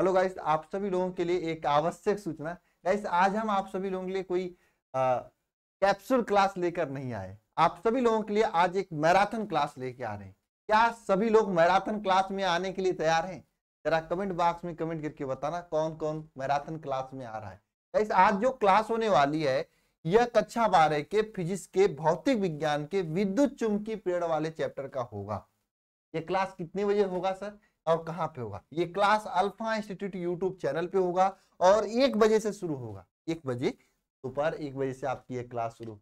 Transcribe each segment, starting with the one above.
hello guys आप सभी लोगों के लिए एक आवश्यक सूचना गाइस आज हम आप सभी लोगों के लिए कोई कैप्सूल क्लास लेकर नहीं आए आप सभी लोगों के लिए आज एक मैराथन क्लास लेके आ रहे हैं क्या सभी लोग मैराथन क्लास में आने के लिए तैयार हैं जरा कमेंट बॉक्स में कमेंट करके बताना कौन कौन मैराथन क्लास में आ रहा है गाइस आज जो क्लास होने वाली है यह कक्षा बारह के फिजिक्स के भौतिक विज्ञान के विद्युत चुंबकीय पेड़ वाले चैप्टर का होगा यह क्लास कितने बजे होगा सर और कहाँ पे होगा ये class Alpha institute YouTube channel पे होगा और एक बजे से शुरू होगा एक बजे दोपहर एक बजे से आपकी ये क्लास शुरू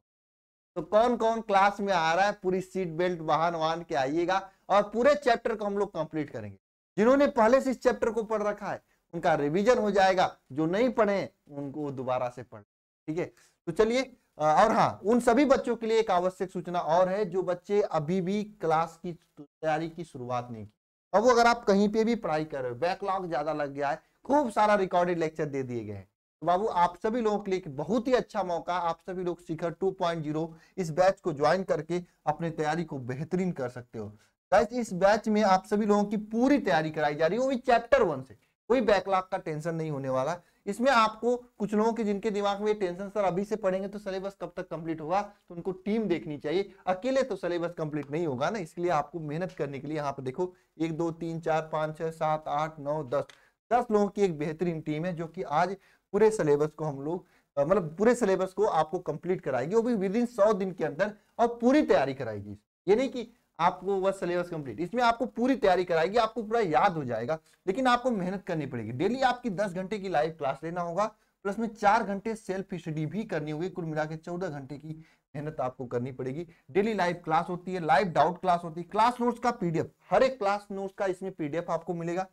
तो कौन कौन क्लास में आ रहा है पूरी सीट बेल्ट वाहन वाहन के आइएगा और पूरे चैप्टर को हम लोग कंप्लीट करेंगे जिन्होंने पहले से इस चैप्टर को पढ़ रखा है उनका रिवीजन हो जाएगा जो नहीं पढ़े उनको दोबारा से पढ़ ठीक है तो चलिए और हाँ उन सभी बच्चों के लिए एक आवश्यक सूचना और है जो बच्चे अभी भी क्लास की तैयारी की शुरुआत नहीं की अब वो अगर आप कहीं पे भी पढ़ाई कर रहे हो बैकलॉग ज्यादा लग गया है खूब सारा रिकॉर्डेड लेक्चर दे दिए गए हैं तो बाबू आप सभी लोगों के लिए बहुत ही अच्छा मौका आप सभी लोग शिखर 2.0 इस बैच को ज्वाइन करके अपनी तैयारी को बेहतरीन कर सकते हो गाइस इस बैच में आप सभी लोगों की पूरी तैयारी कराई जा रही है वो भी चैप्टर वन से कोई बैकलॉग का टेंशन नहीं होने वाला इसमें आपको कुछ लोगों के जिनके दिमाग में टेंशन सर अभी से पढ़ेंगे तो सिलेबस कब तक कंप्लीट होगा तो उनको टीम देखनी चाहिए अकेले तो सिलेबस कंप्लीट नहीं होगा ना इसलिए आपको मेहनत करने के लिए यहाँ पे देखो एक दो तीन चार पाँच छः सात आठ नौ दस दस लोगों की एक बेहतरीन टीम है जो कि आज पूरे सिलेबस को हम लोग मतलब पूरे सिलेबस को आपको कंप्लीट कराएगी वो भी विद इन सौ दिन के अंदर और पूरी तैयारी कराएगी ये नहीं कि आपको वह सिलेबस कंप्लीट इसमें आपको पूरी तैयारी कराएगी आपको पूरा याद हो जाएगा लेकिन आपको मेहनत करनी पड़ेगी डेली आपकी दस घंटे की लाइव क्लास लेना होगा प्लस में चार घंटे सेल्फ स्टडी भी करनी होगी कुल मिला के चौदह घंटे की मेहनत आपको करनी पड़ेगी डेली लाइव क्लास होती है लाइव डाउट क्लास होती है क्लास नोट्स का पीडीएफ हर एक क्लास नोट्स का इसमें पीडीएफ आपको मिलेगा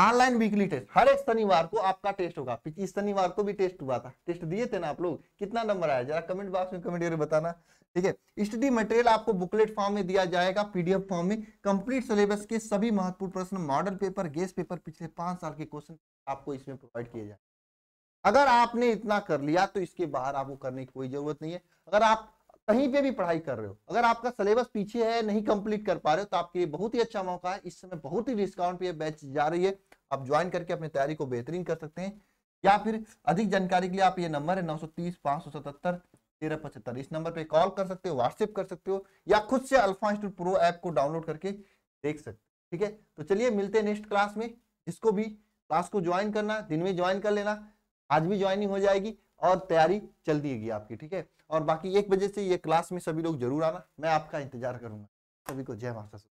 ऑनलाइन वीकली टेस्ट हर एक शनिवार को आपका टेस्ट होगा पिछली शनिवार को भी टेस्ट हुआ था टेस्ट दिए थे ना आप लोग कितना नंबर आया जरा कमेंट बॉक्स में कमेंट करके बताना ठीक है स्टडी मटेरियल आपको बुकलेट फॉर्म में दिया जाएगा पीडीएफ फॉर्म में कंप्लीट सिलेबस के सभी महत्वपूर्ण प्रश्न मॉडल पेपर गेस पेपर पिछले पांच साल के क्वेश्चन आपको इसमें प्रोवाइड किए जाए अगर आपने इतना कर लिया तो इसके बाहर आपको करने की कोई जरूरत नहीं है अगर आप कहीं पे भी पढ़ाई कर रहे हो अगर आपका सिलेबस पीछे है नहीं कंप्लीट कर पा रहे हो तो आपके लिए बहुत ही अच्छा मौका है इस समय बहुत ही डिस्काउंट पे बैच जा रही है आप ज्वाइन करके अपनी तैयारी को बेहतरीन कर सकते हैं या फिर अधिक जानकारी के लिए आप ये नंबर है नौ सौ पचहत्तर इस नंबर पे कॉल कर सकते हो व्हाट्सएप कर सकते हो या खुद से अल्फा इंस्टीट्यूट प्रो ऐप को डाउनलोड करके देख सकते हो ठीक है तो चलिए मिलते हैं नेक्स्ट क्लास में जिसको भी क्लास को ज्वाइन करना दिन में ज्वाइन कर लेना आज भी ज्वाइनिंग हो जाएगी और तैयारी चल दीगी आपकी ठीक है और बाकी एक बजे से ये क्लास में सभी लोग जरूर आना मैं आपका इंतजार करूंगा सभी को जय माता